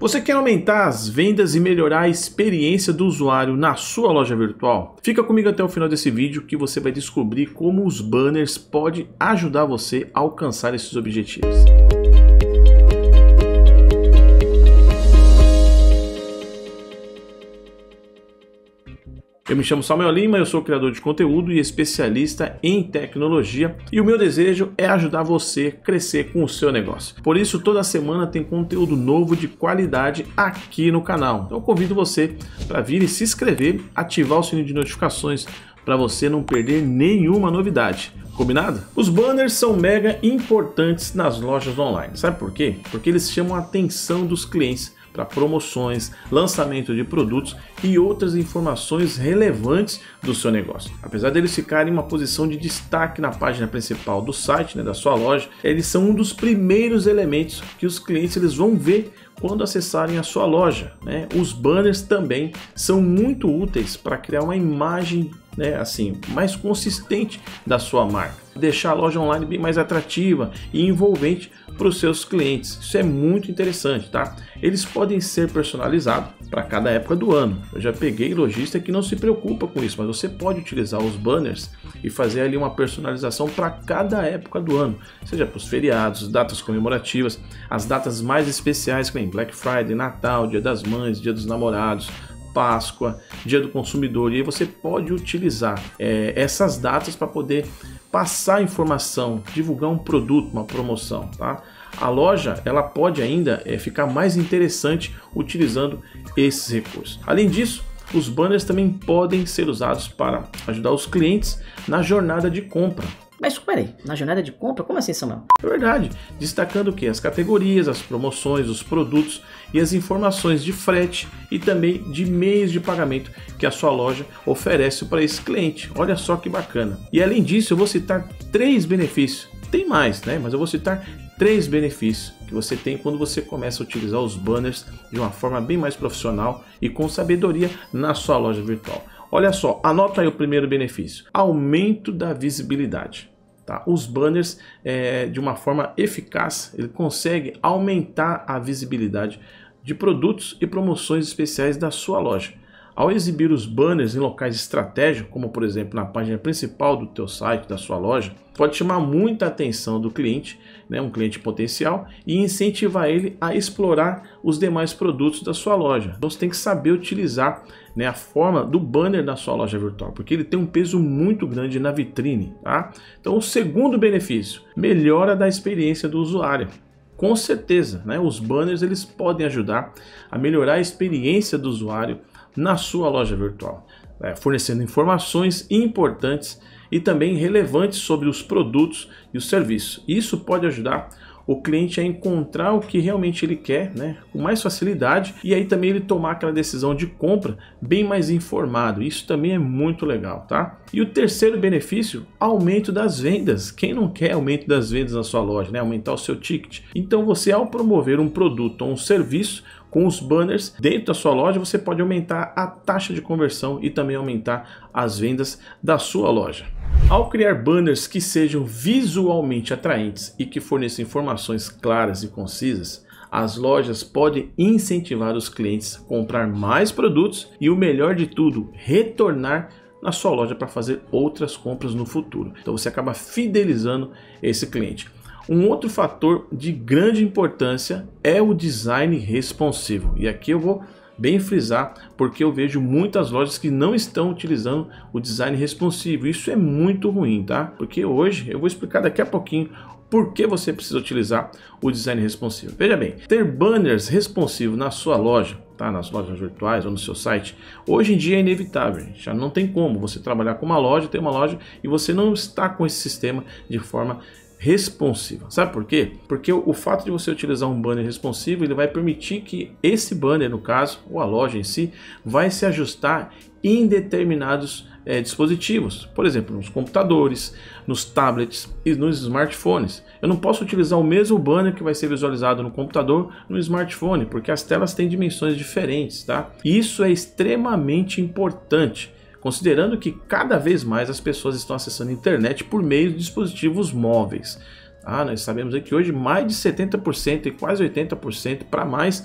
Você quer aumentar as vendas e melhorar a experiência do usuário na sua loja virtual? Fica comigo até o final desse vídeo que você vai descobrir como os banners podem ajudar você a alcançar esses objetivos. Eu me chamo Samuel Lima, eu sou criador de conteúdo e especialista em tecnologia e o meu desejo é ajudar você a crescer com o seu negócio. Por isso, toda semana tem conteúdo novo de qualidade aqui no canal. Então, convido você para vir e se inscrever, ativar o sininho de notificações para você não perder nenhuma novidade. Combinado? Os banners são mega importantes nas lojas online. Sabe por quê? Porque eles chamam a atenção dos clientes para promoções, lançamento de produtos e outras informações relevantes do seu negócio. Apesar deles ficarem em uma posição de destaque na página principal do site, né, da sua loja, eles são um dos primeiros elementos que os clientes eles vão ver quando acessarem a sua loja. Né? Os banners também são muito úteis para criar uma imagem né, assim mais consistente da sua marca deixar a loja online bem mais atrativa e envolvente para os seus clientes. Isso é muito interessante, tá? Eles podem ser personalizados para cada época do ano. Eu já peguei lojista que não se preocupa com isso, mas você pode utilizar os banners e fazer ali uma personalização para cada época do ano, seja para os feriados, datas comemorativas, as datas mais especiais, como Black Friday, Natal, Dia das Mães, Dia dos Namorados, Páscoa, Dia do Consumidor, e aí você pode utilizar é, essas datas para poder passar informação, divulgar um produto, uma promoção, tá? A loja ela pode ainda é, ficar mais interessante utilizando esses recursos. Além disso, os banners também podem ser usados para ajudar os clientes na jornada de compra, mas aí? na jornada de compra? Como assim, Samuel? É verdade. Destacando que as categorias, as promoções, os produtos e as informações de frete e também de meios de pagamento que a sua loja oferece para esse cliente. Olha só que bacana. E além disso, eu vou citar três benefícios. Tem mais, né? Mas eu vou citar três benefícios que você tem quando você começa a utilizar os banners de uma forma bem mais profissional e com sabedoria na sua loja virtual. Olha só, anota aí o primeiro benefício: aumento da visibilidade. Tá? Os banners, é, de uma forma eficaz, ele consegue aumentar a visibilidade de produtos e promoções especiais da sua loja. Ao exibir os banners em locais estratégicos, como por exemplo na página principal do teu site, da sua loja, pode chamar muita atenção do cliente, né, um cliente potencial, e incentivar ele a explorar os demais produtos da sua loja. Então você tem que saber utilizar né, a forma do banner da sua loja virtual, porque ele tem um peso muito grande na vitrine. Tá? Então o segundo benefício, melhora da experiência do usuário com certeza, né? Os banners eles podem ajudar a melhorar a experiência do usuário na sua loja virtual, é, fornecendo informações importantes e também relevantes sobre os produtos e os serviços. Isso pode ajudar o cliente a encontrar o que realmente ele quer, né, com mais facilidade e aí também ele tomar aquela decisão de compra bem mais informado. Isso também é muito legal, tá? E o terceiro benefício, aumento das vendas. Quem não quer aumento das vendas na sua loja, né? Aumentar o seu ticket. Então você ao promover um produto ou um serviço, com os banners dentro da sua loja, você pode aumentar a taxa de conversão e também aumentar as vendas da sua loja. Ao criar banners que sejam visualmente atraentes e que forneçam informações claras e concisas, as lojas podem incentivar os clientes a comprar mais produtos e, o melhor de tudo, retornar na sua loja para fazer outras compras no futuro. Então você acaba fidelizando esse cliente. Um outro fator de grande importância é o design responsivo. E aqui eu vou bem frisar, porque eu vejo muitas lojas que não estão utilizando o design responsivo. Isso é muito ruim, tá? Porque hoje eu vou explicar daqui a pouquinho por que você precisa utilizar o design responsivo. Veja bem, ter banners responsivos na sua loja, tá? nas lojas virtuais ou no seu site, hoje em dia é inevitável, gente. já não tem como você trabalhar com uma loja, ter uma loja e você não está com esse sistema de forma responsiva. Sabe por quê? Porque o fato de você utilizar um banner responsivo, ele vai permitir que esse banner, no caso, ou a loja em si, vai se ajustar em determinados é, dispositivos, por exemplo, nos computadores, nos tablets e nos smartphones. Eu não posso utilizar o mesmo banner que vai ser visualizado no computador no smartphone, porque as telas têm dimensões diferentes, tá? Isso é extremamente importante considerando que cada vez mais as pessoas estão acessando a internet por meio de dispositivos móveis. Ah, nós sabemos que hoje mais de 70% e quase 80% para mais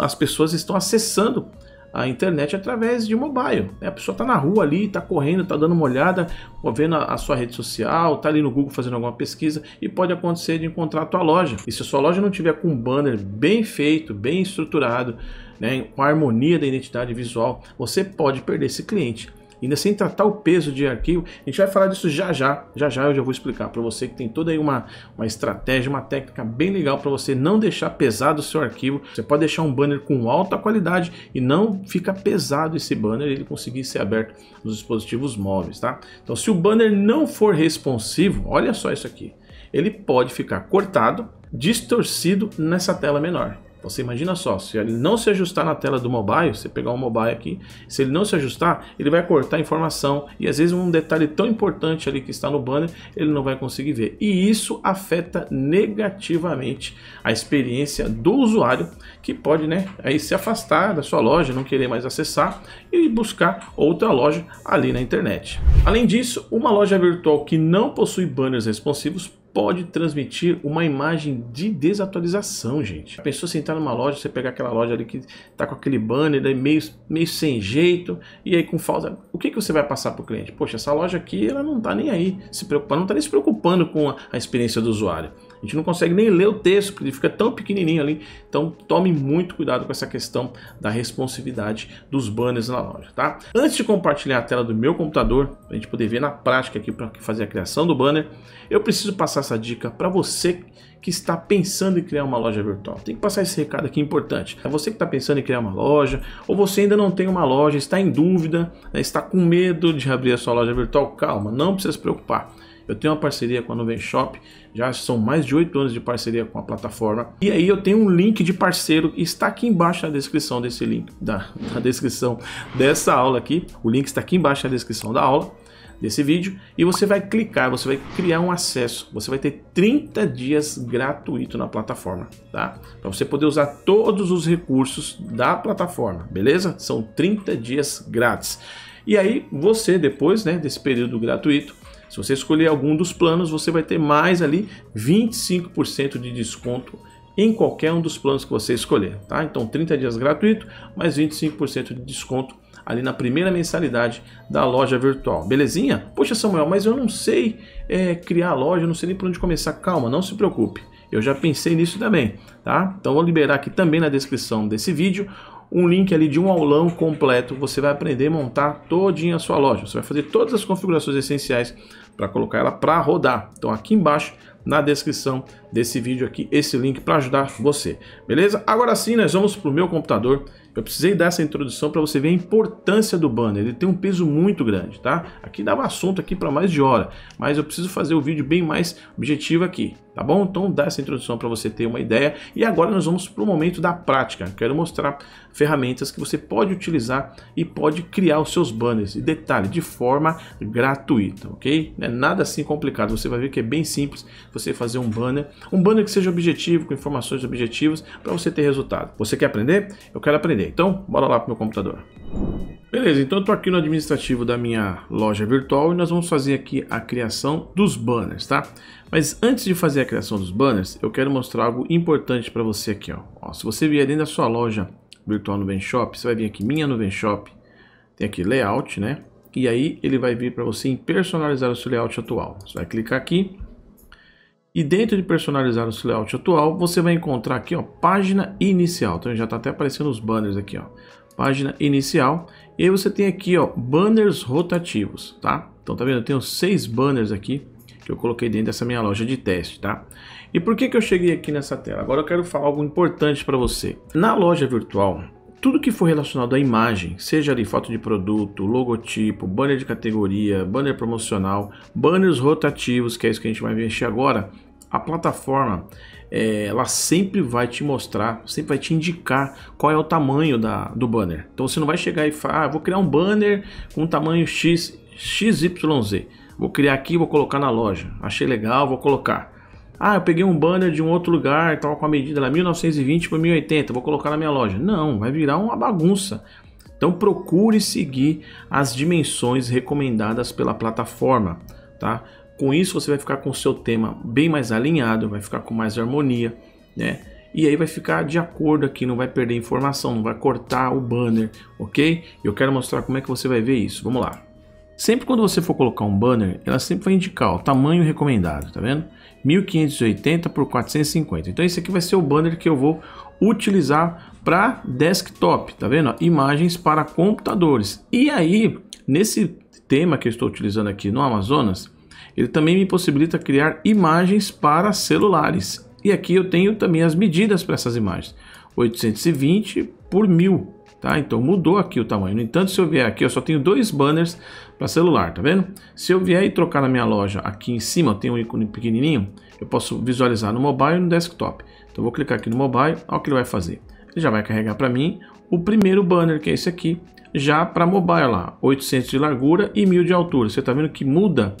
as pessoas estão acessando a internet através de mobile. É, a pessoa está na rua ali, está correndo, está dando uma olhada, vendo a, sua rede social, está ali no Google fazendo alguma pesquisa e pode acontecer de encontrar a tua loja. E se a sua loja não tiver com um banner bem feito, bem estruturado, né, com a harmonia da identidade visual, você pode perder esse cliente. Ainda sem tratar o peso de arquivo, a gente vai falar disso já já, já já eu já vou explicar para você que tem toda aí uma, uma estratégia, uma técnica bem legal para você não deixar pesado o seu arquivo. Você pode deixar um banner com alta qualidade e não fica pesado esse banner, ele conseguir ser aberto nos dispositivos móveis, tá? Então se o banner não for responsivo, olha só isso aqui, ele pode ficar cortado, distorcido nessa tela menor. Você imagina só, se ele não se ajustar na tela do mobile, você pegar um mobile aqui, se ele não se ajustar, ele vai cortar informação e às vezes um detalhe tão importante ali que está no banner, ele não vai conseguir ver. E isso afeta negativamente a experiência do usuário, que pode, né, aí se afastar da sua loja, não querer mais acessar e buscar outra loja ali na internet. Além disso, uma loja virtual que não possui banners responsivos pode transmitir uma imagem de desatualização, gente. A pessoa sentar numa loja, você pegar aquela loja ali que tá com aquele banner né, meio, meio sem jeito, e aí com falta. O que, que você vai passar para o cliente? Poxa, essa loja aqui ela não tá nem aí se preocupando, não tá nem se preocupando com a, a experiência do usuário. A gente não consegue nem ler o texto, porque ele fica tão pequenininho ali. Então tome muito cuidado com essa questão da responsividade dos banners na loja, tá? Antes de compartilhar a tela do meu computador, a gente poder ver na prática aqui para fazer a criação do banner, eu preciso passar essa dica para você que está pensando em criar uma loja virtual. Tem que passar esse recado aqui importante. É você que está pensando em criar uma loja, ou você ainda não tem uma loja, está em dúvida, né, está com medo de abrir a sua loja virtual, calma, não precisa se preocupar. Eu tenho uma parceria com a Nuvem Shop, já são mais de oito anos de parceria com a plataforma. E aí eu tenho um link de parceiro, está aqui embaixo na descrição desse link, da, na descrição dessa aula aqui. O link está aqui embaixo na descrição da aula desse vídeo e você vai clicar, você vai criar um acesso, você vai ter 30 dias gratuito na plataforma, tá? Para você poder usar todos os recursos da plataforma, beleza? São 30 dias grátis. E aí você depois, né, desse período gratuito, se você escolher algum dos planos, você vai ter mais ali 25% de desconto em qualquer um dos planos que você escolher, tá? Então 30 dias gratuito, mais 25% de desconto ali na primeira mensalidade da loja virtual, belezinha? Poxa Samuel, mas eu não sei é, criar a loja, não sei nem por onde começar, calma, não se preocupe, eu já pensei nisso também, tá? Então vou liberar aqui também na descrição desse vídeo um link ali de um aulão completo, você vai aprender a montar todinha a sua loja. Você vai fazer todas as configurações essenciais para colocar ela para rodar. Então aqui embaixo na descrição desse vídeo aqui esse link para ajudar você. Beleza? Agora sim, nós vamos para o meu computador. Eu precisei dessa introdução para você ver a importância do banner. Ele tem um peso muito grande, tá? Aqui dava assunto aqui para mais de hora, mas eu preciso fazer o vídeo bem mais objetivo aqui. Tá bom? Então dá essa introdução para você ter uma ideia. E agora nós vamos para o momento da prática. Quero mostrar ferramentas que você pode utilizar e pode criar os seus banners. E detalhe, de forma gratuita, ok? Não é nada assim complicado. Você vai ver que é bem simples você fazer um banner. Um banner que seja objetivo, com informações objetivas, para você ter resultado. Você quer aprender? Eu quero aprender. Então, bora lá para o meu computador. Beleza, então eu estou aqui no administrativo da minha loja virtual e nós vamos fazer aqui a criação dos banners, tá? Mas antes de fazer a criação dos banners, eu quero mostrar algo importante para você aqui, ó. ó. Se você vier dentro da sua loja virtual Nuvem Shop, você vai vir aqui minha Nuvem Shop, tem aqui layout, né? E aí ele vai vir para você em personalizar o seu layout atual. Você vai clicar aqui e dentro de personalizar o seu layout atual, você vai encontrar aqui, ó, página inicial. Então já está até aparecendo os banners aqui, ó. Página inicial e aí você tem aqui, ó, banners rotativos, tá? Então tá vendo, eu tenho seis banners aqui que eu coloquei dentro dessa minha loja de teste, tá? E por que que eu cheguei aqui nessa tela? Agora eu quero falar algo importante para você. Na loja virtual, tudo que for relacionado à imagem, seja ali foto de produto, logotipo, banner de categoria, banner promocional, banners rotativos, que é isso que a gente vai mexer agora, a plataforma é, ela sempre vai te mostrar, sempre vai te indicar qual é o tamanho da, do banner. Então você não vai chegar e falar, ah, vou criar um banner com um tamanho X, XYZ. Vou criar aqui, vou colocar na loja. Achei legal, vou colocar. Ah, eu peguei um banner de um outro lugar, estava com a medida lá 1920 por 1080, vou colocar na minha loja. Não, vai virar uma bagunça. Então procure seguir as dimensões recomendadas pela plataforma, tá? Com isso você vai ficar com o seu tema bem mais alinhado, vai ficar com mais harmonia, né? E aí vai ficar de acordo aqui, não vai perder informação, não vai cortar o banner, ok? Eu quero mostrar como é que você vai ver isso, vamos lá. Sempre quando você for colocar um banner, ela sempre vai indicar o tamanho recomendado, tá vendo? 1580 por 450. Então esse aqui vai ser o banner que eu vou utilizar para desktop, tá vendo? Imagens para computadores. E aí, nesse tema que eu estou utilizando aqui no Amazonas, ele também me possibilita criar imagens para celulares. E aqui eu tenho também as medidas para essas imagens. 820 por 1000, tá? Então mudou aqui o tamanho. No entanto, se eu vier aqui, eu só tenho dois banners para celular, tá vendo? Se eu vier e trocar na minha loja, aqui em cima tem um ícone pequenininho, eu posso visualizar no mobile e no desktop. Então vou clicar aqui no mobile, olha o que ele vai fazer. Ele já vai carregar para mim o primeiro banner, que é esse aqui, já para mobile lá, 800 de largura e 1000 de altura. Você está vendo que muda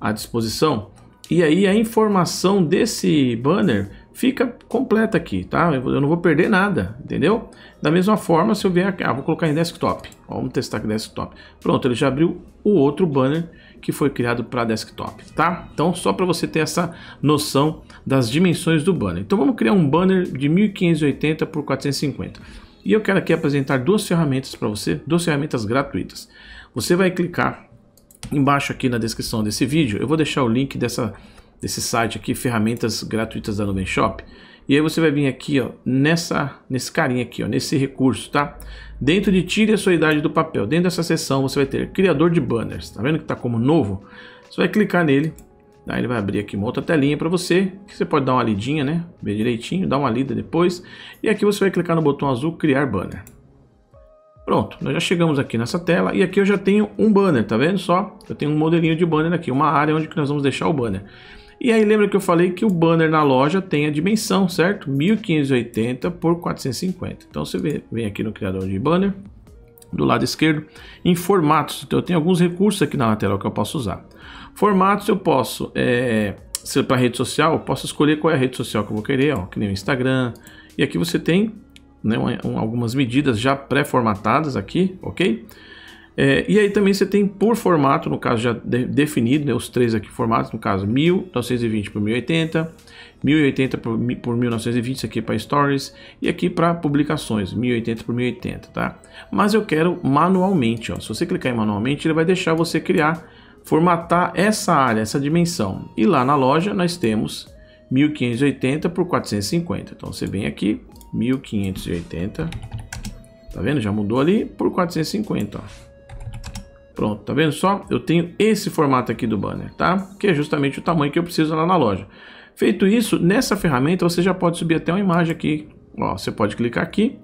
à disposição. E aí a informação desse banner fica completa aqui, tá? Eu não vou perder nada, entendeu? Da mesma forma, se eu vier aqui, ah, vou colocar em desktop. vamos testar aqui desktop. Pronto, ele já abriu o outro banner que foi criado para desktop, tá? Então, só para você ter essa noção das dimensões do banner. Então, vamos criar um banner de 1580 por 450. E eu quero aqui apresentar duas ferramentas para você, duas ferramentas gratuitas. Você vai clicar Embaixo aqui na descrição desse vídeo eu vou deixar o link dessa, desse site aqui, ferramentas gratuitas da Nubank Shop. E aí você vai vir aqui ó, nessa, nesse carinha aqui, ó, nesse recurso, tá? Dentro de tire a sua idade do papel, dentro dessa seção você vai ter criador de banners, tá vendo que tá como novo? Você vai clicar nele, tá? ele vai abrir aqui uma outra telinha para você, que você pode dar uma lidinha, né? Ver direitinho, dar uma lida depois. E aqui você vai clicar no botão azul criar banner. Pronto, nós já chegamos aqui nessa tela e aqui eu já tenho um banner, tá vendo só? Eu tenho um modelinho de banner aqui, uma área onde que nós vamos deixar o banner. E aí lembra que eu falei que o banner na loja tem a dimensão, certo? 1580 por 450. Então você vem aqui no criador de banner, do lado esquerdo, em formatos. Então eu tenho alguns recursos aqui na lateral que eu posso usar. Formatos eu posso, é, ser para rede social, eu posso escolher qual é a rede social que eu vou querer, ó, que nem o Instagram. E aqui você tem né, um, algumas medidas já pré-formatadas aqui, ok? É, e aí também você tem por formato, no caso já de, definido, né, os três aqui formatos, no caso 1920 por 1080, 1080 por, por 1920, isso aqui é para stories, e aqui para publicações, 1080 por 1080, tá? Mas eu quero manualmente, ó, se você clicar em manualmente, ele vai deixar você criar, formatar essa área, essa dimensão. E lá na loja nós temos 1580 por 450, então você vem aqui, 1580. Tá vendo? Já mudou ali por 450, ó. Pronto, tá vendo só? Eu tenho esse formato aqui do banner, tá? Que é justamente o tamanho que eu preciso lá na loja. Feito isso, nessa ferramenta você já pode subir até uma imagem aqui. Ó, você pode clicar aqui,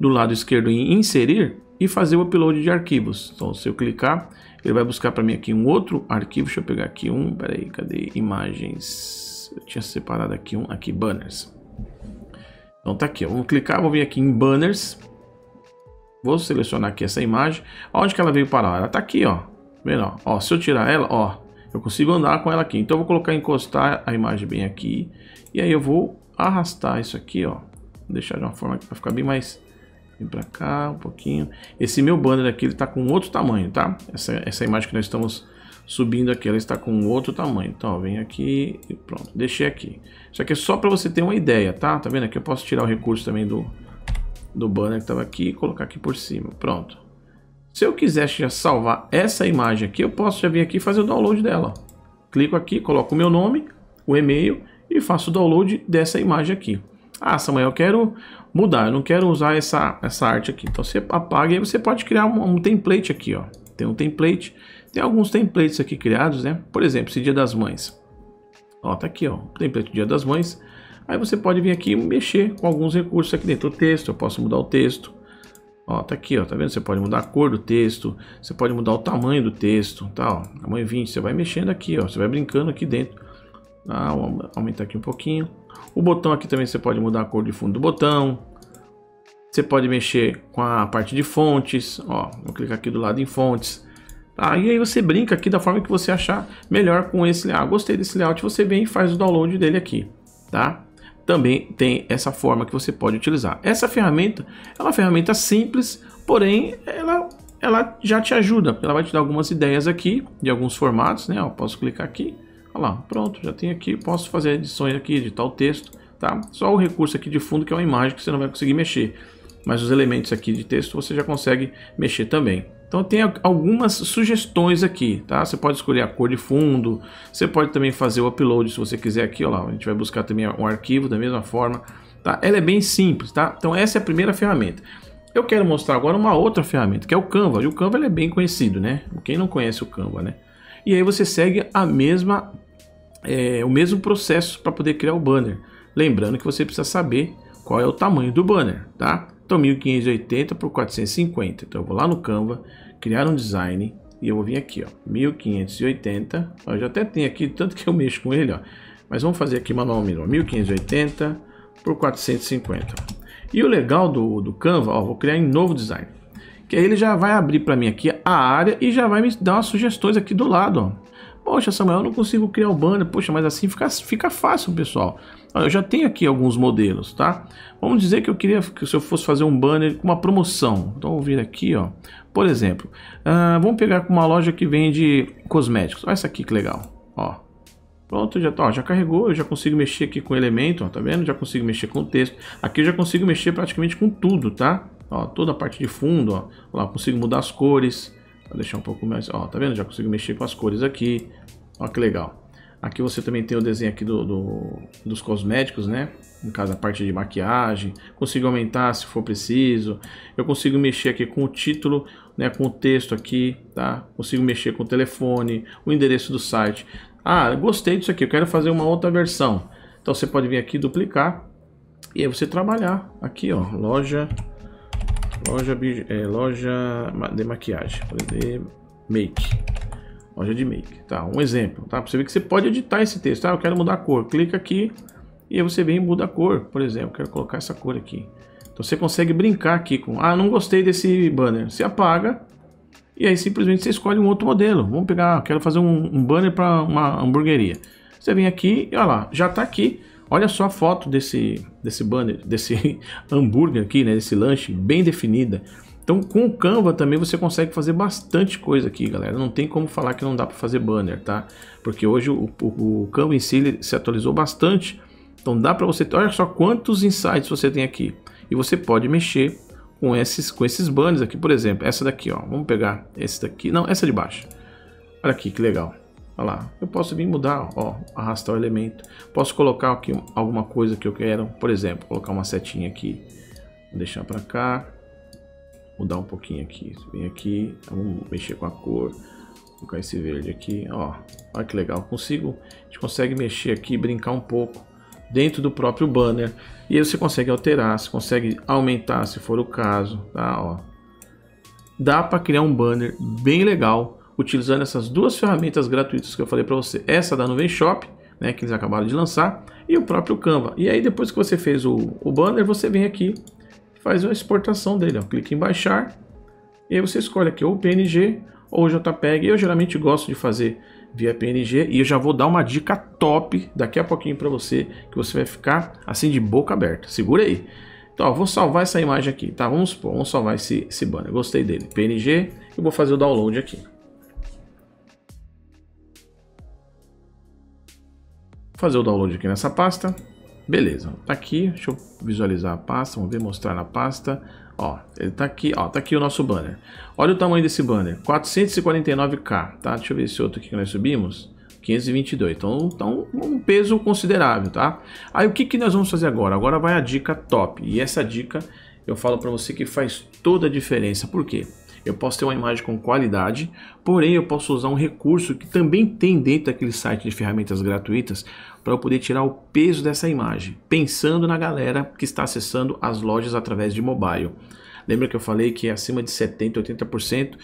do lado esquerdo em inserir e fazer o upload de arquivos. Então, se eu clicar, ele vai buscar para mim aqui um outro arquivo. Deixa eu pegar aqui um, peraí, cadê imagens? Eu tinha separado aqui um, aqui banners. Então tá aqui, ó. vou clicar, vou vir aqui em banners. Vou selecionar aqui essa imagem. Onde que ela veio parar? Ela tá aqui, ó. Vendo, ó. ó. Se eu tirar ela, ó. Eu consigo andar com ela aqui. Então eu vou colocar, encostar a imagem bem aqui. E aí eu vou arrastar isso aqui, ó. Vou deixar de uma forma que vai ficar bem mais... Vem pra cá um pouquinho. Esse meu banner aqui, ele tá com outro tamanho, tá? Essa, essa imagem que nós estamos Subindo aqui, ela está com outro tamanho. Então, ó, vem aqui e pronto, deixei aqui. Isso aqui é só para você ter uma ideia, tá? Tá vendo aqui? Eu posso tirar o recurso também do, do banner que estava aqui e colocar aqui por cima. Pronto. Se eu quisesse já salvar essa imagem aqui, eu posso já vir aqui e fazer o download dela. Clico aqui, coloco o meu nome, o e-mail e faço o download dessa imagem aqui. Ah, Samuel, eu quero mudar, eu não quero usar essa, essa arte aqui. Então você apaga e você pode criar um, um template aqui, ó. Tem um template tem alguns templates aqui criados, né? Por exemplo, esse Dia das Mães. Ó, tá aqui, ó, template Dia das Mães. Aí você pode vir aqui e mexer com alguns recursos aqui dentro. O texto, eu posso mudar o texto. Ó, tá aqui, ó, tá vendo? Você pode mudar a cor do texto, você pode mudar o tamanho do texto, tá, ó, tamanho 20, você vai mexendo aqui, ó, você vai brincando aqui dentro. Tá, aumentar aqui um pouquinho. O botão aqui também você pode mudar a cor de fundo do botão. Você pode mexer com a parte de fontes, ó, vou clicar aqui do lado em fontes. Tá? E aí você brinca aqui da forma que você achar melhor com esse layout. Ah, gostei desse layout, você vem e faz o download dele aqui. Tá? Também tem essa forma que você pode utilizar. Essa ferramenta é uma ferramenta simples, porém ela, ela já te ajuda. Ela vai te dar algumas ideias aqui de alguns formatos. Né? Eu posso clicar aqui. Olha lá, pronto, já tem aqui. Posso fazer edições aqui, editar o texto. Tá? Só o recurso aqui de fundo que é uma imagem que você não vai conseguir mexer mas os elementos aqui de texto você já consegue mexer também. Então tem algumas sugestões aqui, tá? Você pode escolher a cor de fundo, você pode também fazer o upload se você quiser aqui, ó lá, a gente vai buscar também um arquivo da mesma forma, tá? Ela é bem simples, tá? Então essa é a primeira ferramenta. Eu quero mostrar agora uma outra ferramenta, que é o Canva, e o Canva é bem conhecido, né? Quem não conhece o Canva, né? E aí você segue a mesma, é, o mesmo processo para poder criar o banner, lembrando que você precisa saber qual é o tamanho do banner, tá? Então 1580 por 450. Então eu vou lá no Canva, criar um design e eu vou vir aqui, ó, 1580. Ó, eu já até tenho aqui, tanto que eu mexo com ele, ó. Mas vamos fazer aqui manualmente, ó, 1580 por 450. E o legal do, do Canva, ó, vou criar um novo design. Que aí ele já vai abrir para mim aqui a área e já vai me dar umas sugestões aqui do lado, ó. Poxa, Samuel, eu não consigo criar o banner. Poxa, mas assim fica, fica fácil, pessoal eu já tenho aqui alguns modelos, tá? Vamos dizer que eu queria que se eu fosse fazer um banner com uma promoção. Então eu vou vir aqui, ó. Por exemplo, uh, vamos pegar com uma loja que vende cosméticos. Olha essa aqui que legal, ó. Pronto, já, tá, ó, já carregou, eu já consigo mexer aqui com o elemento, ó, tá vendo? Já consigo mexer com o texto. Aqui eu já consigo mexer praticamente com tudo, tá? Ó, toda a parte de fundo, ó. lá, consigo mudar as cores. Vou deixar um pouco mais, ó, tá vendo? Já consigo mexer com as cores aqui. Ó, que legal. Aqui você também tem o desenho aqui do, do, dos cosméticos, né? No caso, a parte de maquiagem. Consigo aumentar se for preciso. Eu consigo mexer aqui com o título, né? Com o texto aqui, tá? Consigo mexer com o telefone, o endereço do site. Ah, gostei disso aqui, eu quero fazer uma outra versão. Então você pode vir aqui duplicar e aí você trabalhar aqui, ó, loja loja é, loja de maquiagem, de make. Loja de make, tá? Um exemplo, tá? Pra você ver que você pode editar esse texto. Ah, eu quero mudar a cor. Clica aqui e aí você vem e muda a cor. Por exemplo, quero colocar essa cor aqui. Então você consegue brincar aqui com... Ah, não gostei desse banner. Você apaga e aí simplesmente você escolhe um outro modelo. Vamos pegar, ah, quero fazer um, um banner para uma hamburgueria. Você vem aqui e olha lá, já está aqui. Olha só a foto desse, desse banner, desse hambúrguer aqui, né? Desse lanche bem definida. Então com o Canva também você consegue fazer bastante coisa aqui, galera. Não tem como falar que não dá para fazer banner, tá? Porque hoje o, o, o Canva em si se atualizou bastante. Então dá para você, olha só quantos insights você tem aqui. E você pode mexer com esses, com esses banners aqui, por exemplo, essa daqui, ó. Vamos pegar esse daqui, não, essa de baixo. Olha aqui, que legal. Olha lá, eu posso vir mudar, ó, arrastar o elemento. Posso colocar aqui alguma coisa que eu quero, por exemplo, colocar uma setinha aqui. Vou deixar para cá, mudar um pouquinho aqui. Vem aqui, vamos mexer com a cor, colocar esse verde aqui, ó. Olha que legal, consigo, a gente consegue mexer aqui, brincar um pouco dentro do próprio banner. E aí você consegue alterar, você consegue aumentar se for o caso, tá, ó. Dá para criar um banner bem legal utilizando essas duas ferramentas gratuitas que eu falei para você. Essa da Nuvem Shop, né, que eles acabaram de lançar, e o próprio Canva. E aí depois que você fez o, o banner, você vem aqui faz uma exportação dele. Ó. Clica em baixar e aí você escolhe aqui ou PNG ou JPEG. Eu geralmente gosto de fazer via PNG e eu já vou dar uma dica top daqui a pouquinho para você que você vai ficar assim de boca aberta. Segura aí. Então, ó, vou salvar essa imagem aqui, tá? Vamos, vamos salvar esse, esse banner. Gostei dele. PNG e vou fazer o download aqui. fazer o download aqui nessa pasta. Beleza, tá aqui, deixa eu visualizar a pasta, vamos ver, mostrar na pasta. Ó, ele tá aqui, ó, tá aqui o nosso banner. Olha o tamanho desse banner, 449k, tá? Deixa eu ver esse outro aqui que nós subimos. 522, então, então um peso considerável, tá? Aí o que, que nós vamos fazer agora? Agora vai a dica top, e essa dica eu falo para você que faz toda a diferença, por quê? Eu posso ter uma imagem com qualidade, porém eu posso usar um recurso que também tem dentro daquele site de ferramentas gratuitas para eu poder tirar o peso dessa imagem, pensando na galera que está acessando as lojas através de mobile. Lembra que eu falei que acima de 70, 80%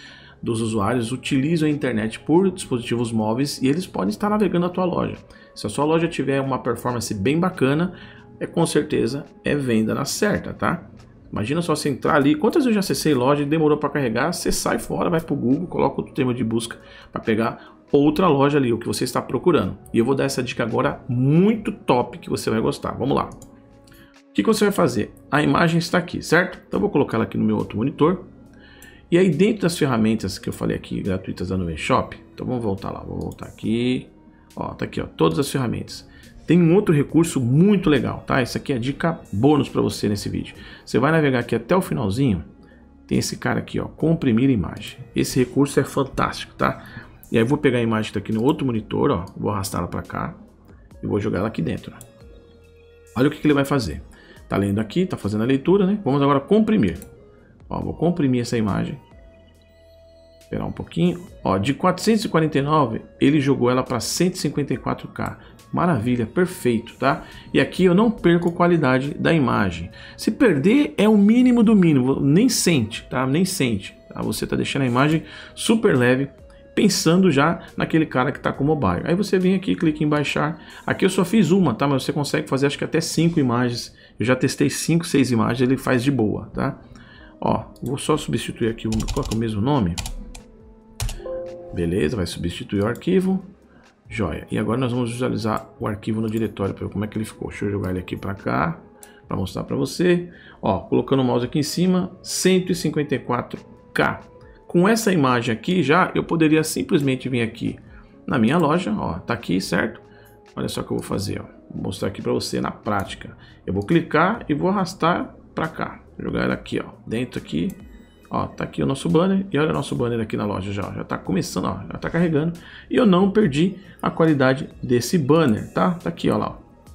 dos usuários utilizam a internet por dispositivos móveis e eles podem estar navegando a tua loja. Se a sua loja tiver uma performance bem bacana, é com certeza é venda na certa, tá? Imagina só você entrar ali. Quantas vezes eu já acessei loja e demorou para carregar? Você sai fora, vai para o Google, coloca outro tema de busca para pegar outra loja ali, o que você está procurando. E eu vou dar essa dica agora muito top que você vai gostar. Vamos lá. O que, você vai fazer? A imagem está aqui, certo? Então eu vou colocar ela aqui no meu outro monitor. E aí dentro das ferramentas que eu falei aqui, gratuitas da Nuvem Shop, então vamos voltar lá, vou voltar aqui. Ó, tá aqui, ó, todas as ferramentas. Tem um outro recurso muito legal, tá? Isso aqui é dica bônus para você nesse vídeo. Você vai navegar aqui até o finalzinho, tem esse cara aqui, ó, comprimir imagem. Esse recurso é fantástico, tá? E aí eu vou pegar a imagem que tá aqui no outro monitor, ó, vou arrastá-la para cá e vou jogar ela aqui dentro. Olha o que, que ele vai fazer. Tá lendo aqui, tá fazendo a leitura, né? Vamos agora comprimir. Ó, vou comprimir essa imagem. Esperar um pouquinho. Ó, de 449, ele jogou ela para 154K. Maravilha, perfeito, tá? E aqui eu não perco qualidade da imagem. Se perder é o mínimo do mínimo, nem sente, tá? Nem sente. Tá? Você tá deixando a imagem super leve, pensando já naquele cara que tá com mobile. Aí você vem aqui, clica em baixar. Aqui eu só fiz uma, tá? Mas você consegue fazer acho que até cinco imagens. Eu já testei cinco, seis imagens, ele faz de boa, tá? Ó, vou só substituir aqui, coloca é o mesmo nome. Beleza, vai substituir o arquivo. Joia. E agora nós vamos visualizar o arquivo no diretório para ver como é que ele ficou. Deixa eu jogar ele aqui para cá para mostrar para você. Ó, colocando o mouse aqui em cima, 154K. Com essa imagem aqui já, eu poderia simplesmente vir aqui na minha loja, ó, tá aqui, certo? Olha só o que eu vou fazer, ó. Vou mostrar aqui para você na prática. Eu vou clicar e vou arrastar para cá. Vou jogar ela aqui, ó, dentro aqui Ó, tá aqui o nosso banner e olha o nosso banner aqui na loja já, já tá começando, ó, já tá carregando. E eu não perdi a qualidade desse banner, tá? Tá aqui, ó lá. Ó.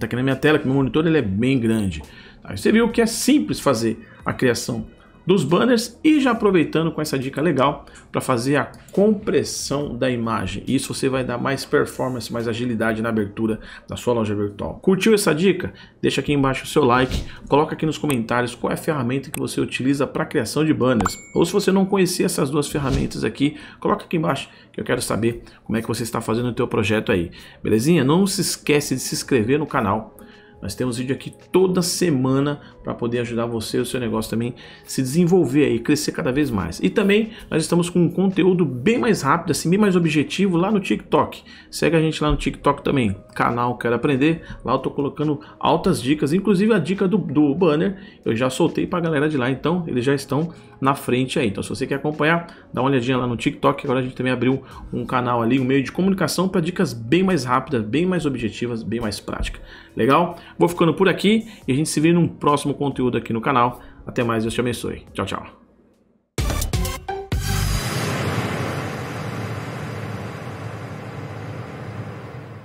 Tá aqui na minha tela, que meu monitor ele é bem grande. Tá? Você viu que é simples fazer a criação dos banners e já aproveitando com essa dica legal para fazer a compressão da imagem. Isso você vai dar mais performance, mais agilidade na abertura da sua loja virtual. Curtiu essa dica? Deixa aqui embaixo o seu like, coloca aqui nos comentários qual é a ferramenta que você utiliza para criação de banners. Ou se você não conhecia essas duas ferramentas aqui, coloca aqui embaixo que eu quero saber como é que você está fazendo o teu projeto aí. Belezinha? Não se esquece de se inscrever no canal nós temos vídeo aqui toda semana para poder ajudar você e o seu negócio também se desenvolver e crescer cada vez mais. E também nós estamos com um conteúdo bem mais rápido, assim, bem mais objetivo lá no TikTok. Segue a gente lá no TikTok também, canal Quero Aprender. Lá eu estou colocando altas dicas, inclusive a dica do, do banner eu já soltei para a galera de lá, então eles já estão na frente aí. Então se você quer acompanhar, dá uma olhadinha lá no TikTok. Agora a gente também abriu um canal ali, um meio de comunicação para dicas bem mais rápidas, bem mais objetivas, bem mais práticas. Legal? Vou ficando por aqui e a gente se vê num próximo conteúdo aqui no canal. Até mais, Deus te abençoe. Tchau, tchau.